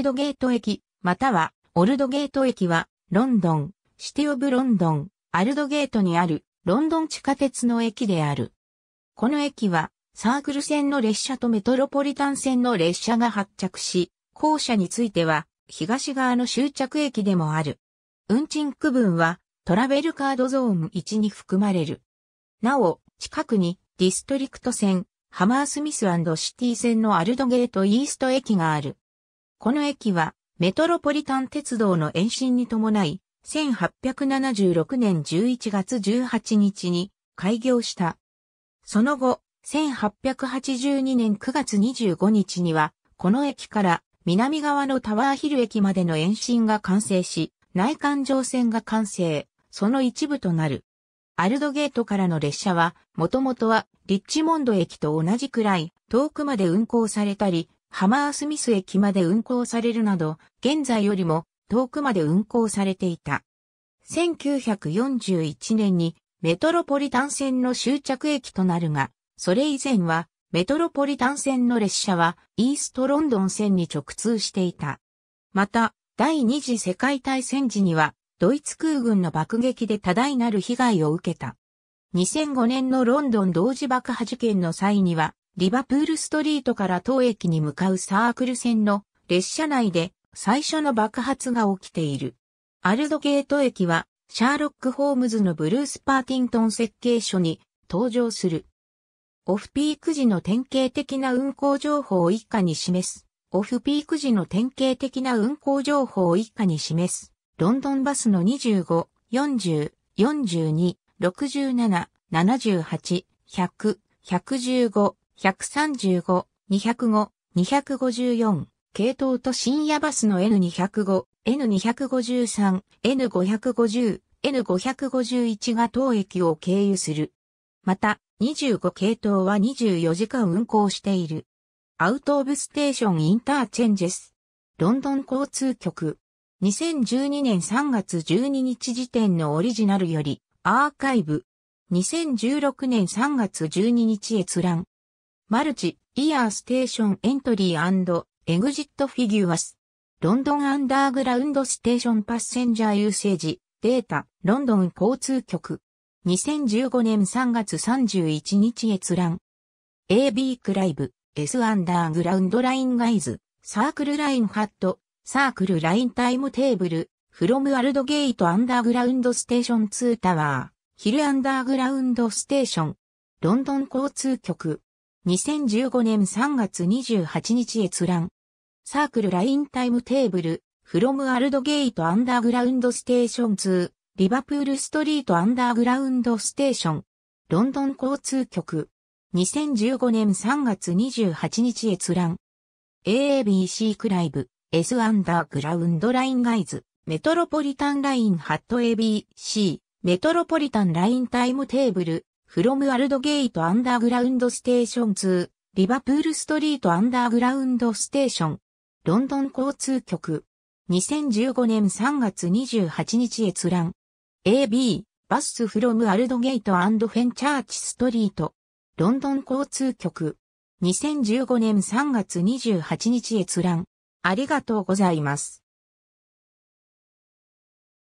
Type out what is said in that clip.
ルドゲート駅、または、オルドゲート駅は、ロンドン、シティオブロンドン、アルドゲートにある、ロンドン地下鉄の駅である。この駅は、サークル線の列車とメトロポリタン線の列車が発着し、校舎については、東側の終着駅でもある。運賃区分は、トラベルカードゾーン1に含まれる。なお、近くに、ディストリクト線、ハマースミスシティ線のアルドゲートイースト駅がある。この駅は、メトロポリタン鉄道の延伸に伴い、1876年11月18日に開業した。その後、1882年9月25日には、この駅から南側のタワーヒル駅までの延伸が完成し、内環状線が完成、その一部となる。アルドゲートからの列車は、もともとはリッチモンド駅と同じくらい遠くまで運行されたり、ハマースミス駅まで運行されるなど、現在よりも遠くまで運行されていた。1941年にメトロポリタン線の終着駅となるが、それ以前はメトロポリタン線の列車はイーストロンドン線に直通していた。また、第二次世界大戦時にはドイツ空軍の爆撃で多大なる被害を受けた。2005年のロンドン同時爆破事件の際には、リバプールストリートから当駅に向かうサークル線の列車内で最初の爆発が起きている。アルドゲート駅はシャーロック・ホームズのブルース・パーティントン設計書に登場する。オフピーク時の典型的な運行情報を以下に示す。オフピーク時の典型的な運行情報を以下に示す。ロンドンバスの25、40、42、67、78、100、115、135、205、254、系統と深夜バスの N205、N253、N550、N551 が当駅を経由する。また、25系統は24時間運行している。アウトオブステーションインターチェンジス。ロンドン交通局。2012年3月12日時点のオリジナルより、アーカイブ。2016年3月12日閲覧。マルチ、イヤーステーションエントリーエグジットフィギュアス。ロンドンアンダーグラウンドステーションパッセンジャーユーセージ、データ、ロンドン交通局。2015年3月31日閲覧。AB クライブ、S アンダーグラウンドラインガイズ、サークルラインハット、サークルラインタイムテーブル、フロムアルドゲートアンダーグラウンドステーション2タワー、ヒルアンダーグラウンドステーション、ロンドン交通局、2015年3月28日閲覧。サークルラインタイムテーブル、フロムアルドゲートアンダーグラウンドステーション2、リバプールストリートアンダーグラウンドステーション、ロンドン交通局。2015年3月28日閲覧。AABC クライブ、S アンダーグラウンドラインガイズ、メトロポリタンラインハット ABC、メトロポリタンラインタイムテーブル、フロムアルドゲートアンダーグラウンドステーション2、リバプールストリートアンダーグラウンドステーション、ロンドン交通局、2015年3月28日閲覧、AB、バスフロムアルドゲートフェンチャーチストリート、ロンドン交通局、2015年3月28日閲覧、ありがとうございます。